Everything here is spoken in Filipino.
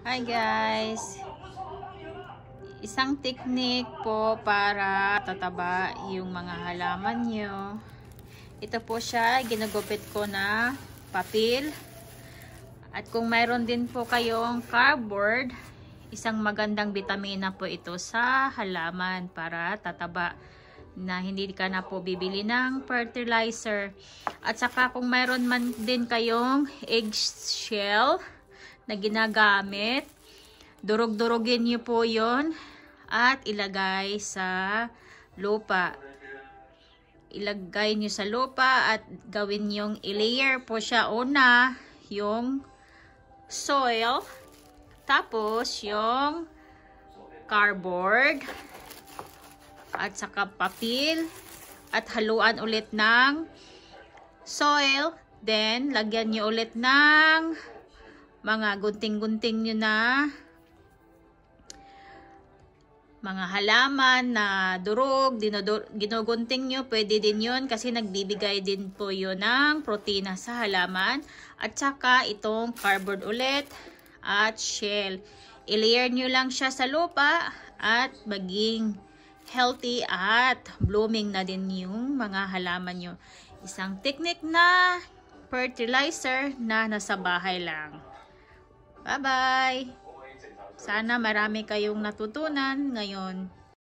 Hi guys! Isang technique po para tataba yung mga halaman nyo. Ito po siya, ginagupit ko na papel. At kung mayroon din po kayong cardboard, isang magandang vitamina po ito sa halaman para tataba na hindi ka na po bibili ng fertilizer. At saka kung mayroon man din kayong eggshell, na ginagamit. Durog-durogin niyo po yon at ilagay sa lupa. Ilagay niyo sa lupa at gawin yung i-layer po siya una yung soil, tapos yung cardboard at saka papel at haluan ulit ng soil, then lagyan niyo ulit ng mga gunting-gunting nyo na mga halaman na durog, ginugunting nyo, pwede din yun kasi nagbibigay din po yun ng protina sa halaman. At saka itong cardboard ulit at shell. I-layer nyo lang siya sa lupa at maging healthy at blooming na din yung mga halaman nyo. Isang technique na fertilizer na nasa bahay lang. Bye-bye! Sana marami kayong natutunan ngayon.